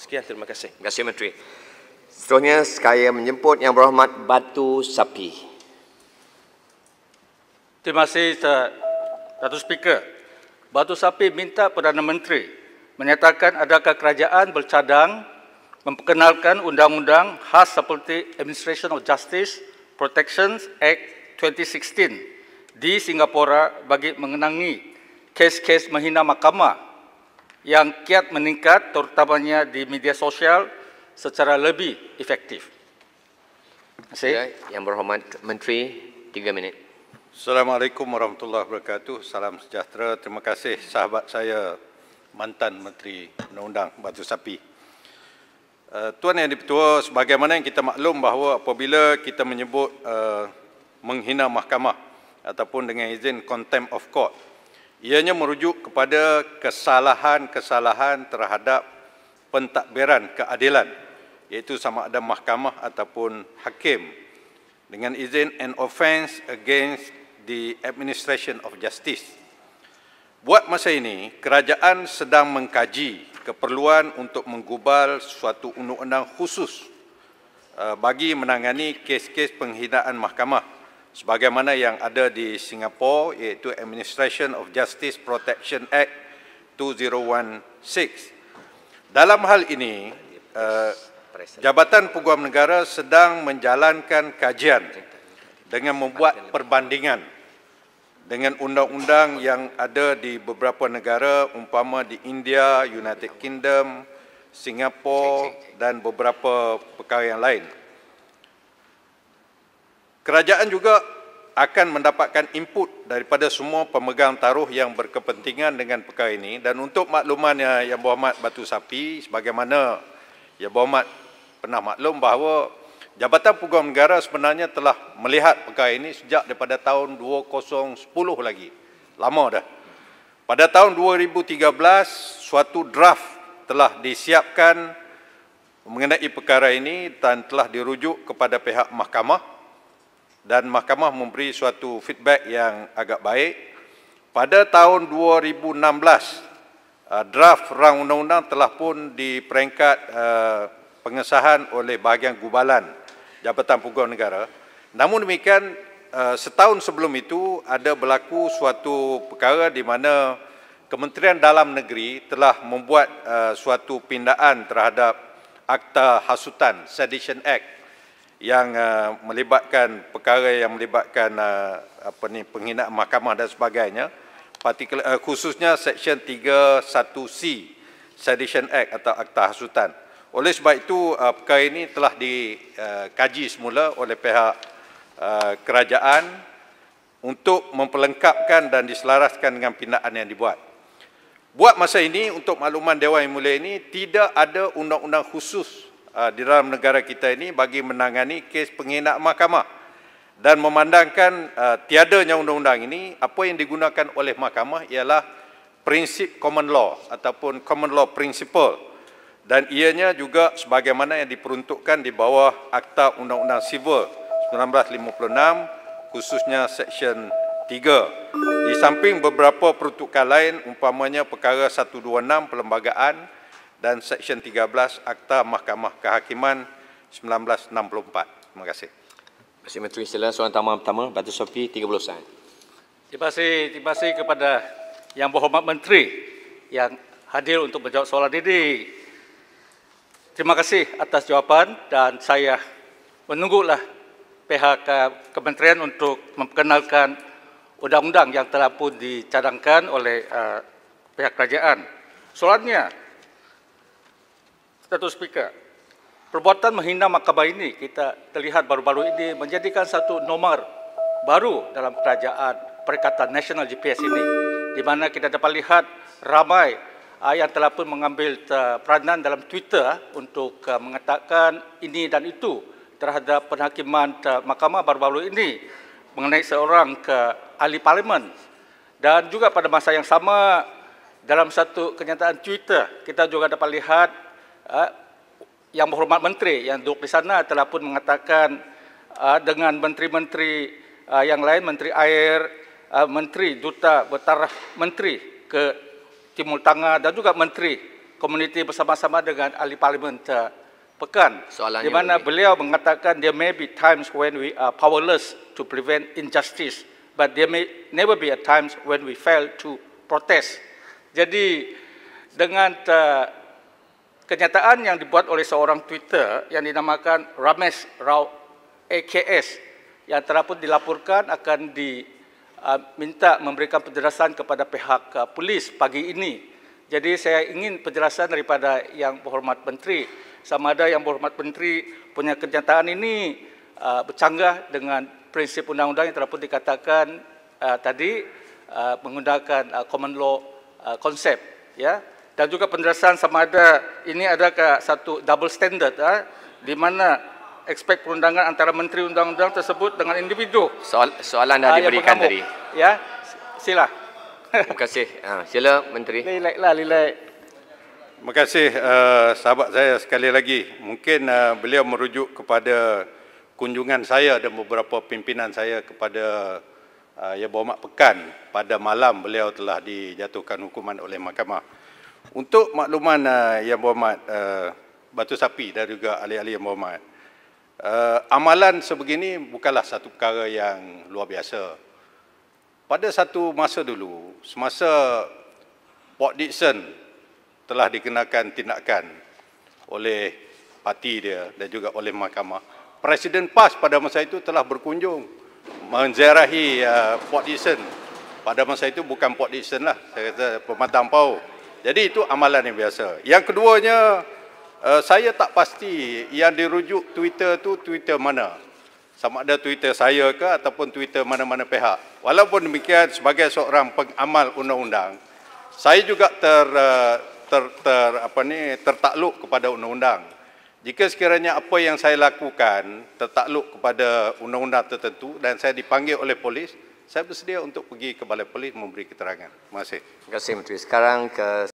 Sekian terima kasih. Terima kasih Menteri. Seterusnya saya menjemput Yang Berhormat Batu Sapi. Terima kasih Datuk Speaker. Batu Sapi minta Perdana Menteri menyatakan adakah kerajaan bercadang memperkenalkan undang-undang khas seperti Administration of Justice Protections Act 2016 di Singapura bagi mengenangi kes-kes menghina mahkamah yang kiat meningkat terutamanya di media sosial secara lebih efektif. Saya yang berhormat Menteri, tiga minit. Assalamualaikum warahmatullahi wabarakatuh. Salam sejahtera. Terima kasih sahabat saya mantan Menteri Undang-Undang Batu Sapi. Eh, Tuan Yang Dipertua, sebagaimana yang kita maklum bahawa apabila kita menyebut uh, menghina mahkamah ataupun dengan izin contempt of court, Ianya merujuk kepada kesalahan-kesalahan terhadap pentadbiran keadilan iaitu sama ada mahkamah ataupun hakim dengan izin an offence against the administration of justice. Buat masa ini, kerajaan sedang mengkaji keperluan untuk menggubal suatu undang-undang khusus eh, bagi menangani kes-kes penghinaan mahkamah sebagaimana yang ada di Singapura iaitu Administration of Justice Protection Act 2016. Dalam hal ini, eh, Jabatan Peguam Negara sedang menjalankan kajian dengan membuat perbandingan dengan undang-undang yang ada di beberapa negara umpama di India, United Kingdom, Singapura dan beberapa perkara yang lain. Kerajaan juga akan mendapatkan input daripada semua pemegang taruh yang berkepentingan dengan perkara ini dan untuk makluman eh, yang berhormat Batu Sapi sebagaimana yang berhormat pernah maklum bahawa Jabatan Peguam Negara sebenarnya telah melihat perkara ini sejak daripada tahun 2010 lagi. Lama dah. Pada tahun 2013, suatu draft telah disiapkan mengenai perkara ini dan telah dirujuk kepada pihak mahkamah dan mahkamah memberi suatu feedback yang agak baik. Pada tahun 2016, uh, draft rang undang-undang telah pun di peringkat uh, pengesahan oleh bahagian gubalan Jabatan Pegawai Negara. Namun demikian, uh, setahun sebelum itu ada berlaku suatu perkara di mana Kementerian Dalam Negeri telah membuat suatu pindaan terhadap Akta Hasutan, Sedition Act 1993 yang uh, melibatkan perkara yang melibatkan uh, apa ni penghinaan mahkamah dan sebagainya particular uh, khususnya section 31C Sedition Act atau Akta Hasutan. Oleh sebab itu uh, perkara ini telah dikaji uh, semula oleh pihak uh, kerajaan untuk memperlengkapkan dan diselaraskan dengan pindaan yang dibuat. Buat masa ini untuk makluman Dewan yang Mulia ini tidak ada undang-undang khusus Ah, di dalam negara kita ini bagi menangani kes penghinaan mahkamah dan memandangkan uh, tiadanya undang-undang ini apa yang digunakan oleh mahkamah ialah prinsip common law ataupun common law principle dan ianya juga sebagaimana yang diperuntukkan di bawah Akta Undang-Undang Sivil 1956 khususnya Section 3. Di samping beberapa peruntukan lain umpamanya perkara 126 perlembagaan dan Seksyen 13 Akta Mahkamah Kehakiman 1964. Terima kasih. Terima kasih Menteri Sila, Soalan tamat pertama, Batu Sofi, 30 saat. Terima kasih, terima kasih kepada Yang Berhormat Menteri yang hadir untuk menjawab soalan ini. Terima kasih atas jawapan dan saya menunggulah pihak kementerian untuk memperkenalkan undang-undang yang telah pun dicadangkan oleh uh, pihak kerajaan. Soalannya, Datuk Speaker, perbuatan menghina mahkamah ini kita terlihat baru-baru ini menjadikan satu nomor baru dalam kerajaan Perikatan Nasional GPS ini di mana kita dapat lihat ramai yang telah pun mengambil eh, peranan dalam Twitter eh, untuk eh, mengatakan ini dan itu terhadap penghakiman mahkamah baru-baru ini mengenai seorang ke ahli parlimen dan juga pada masa yang sama dalam satu kenyataan Twitter kita juga dapat lihat Eh, yang berhormat menteri yang duduk di sana telah pun mengatakan eh, dengan menteri-menteri eh, yang lain, menteri air, menteri duta bertaraf menteri ke Timur Tengah dan juga menteri komuniti bersama-sama dengan ahli parlimen Pekan. Soalannya di mana beliau mengatakan there may be times when we are powerless to prevent injustice, but there may never be a times when we fail to protest. Jadi dengan kenyataan yang dibuat oleh seorang Twitter yang dinamakan Ramesh Rao AKS yang terlaput dilaporkan akan diminta uh, memberikan penjelasan kepada pihak uh, polis pagi ini. Jadi saya ingin penjelasan daripada yang berhormat Menteri. Sama ada yang berhormat Menteri punya kenyataan ini uh, bercanggah dengan prinsip undang-undang yang terlaput dikatakan uh, tadi uh, menggunakan uh, common law konsep. Uh, ya. Yeah dan juga penjelasan sama ada ini adakah satu double standard ha, di mana expect perundangan antara menteri undang-undang tersebut dengan individu. Soal, soalan dah ha, diberikan tadi. Ya, sila. Terima kasih. Ha, sila menteri. Lilek lah, lilek. Terima kasih uh, sahabat saya sekali lagi. Mungkin uh, beliau merujuk kepada kunjungan saya dan beberapa pimpinan saya kepada uh, Yang Pekan pada malam beliau telah dijatuhkan hukuman oleh mahkamah. Untuk makluman uh, yang berhormat uh, Batu Sapi dan juga ahli-ahli yang berhormat, uh, amalan sebegini bukanlah satu perkara yang luar biasa. Pada satu masa dulu, semasa Port Dixon telah dikenakan tindakan oleh parti dia dan juga oleh mahkamah, Presiden PAS pada masa itu telah berkunjung menziarahi uh, Port Dixon. Pada masa itu bukan Port Dixon lah, saya kata Pematang Pau. Jadi itu amalan yang biasa. Yang keduanya eh, saya tak pasti yang dirujuk Twitter tu Twitter mana. Sama ada Twitter saya ke ataupun Twitter mana-mana pihak. Walaupun demikian sebagai seorang pengamal undang-undang, saya juga ter, eh, ter, ter apa ni tertakluk kepada undang-undang. Jika sekiranya apa yang saya lakukan tertakluk kepada undang-undang tertentu dan saya dipanggil oleh polis, saya bersedia untuk pergi ke balai polis memberi keterangan. Terima kasih. Terima kasih Menteri. Sekarang ke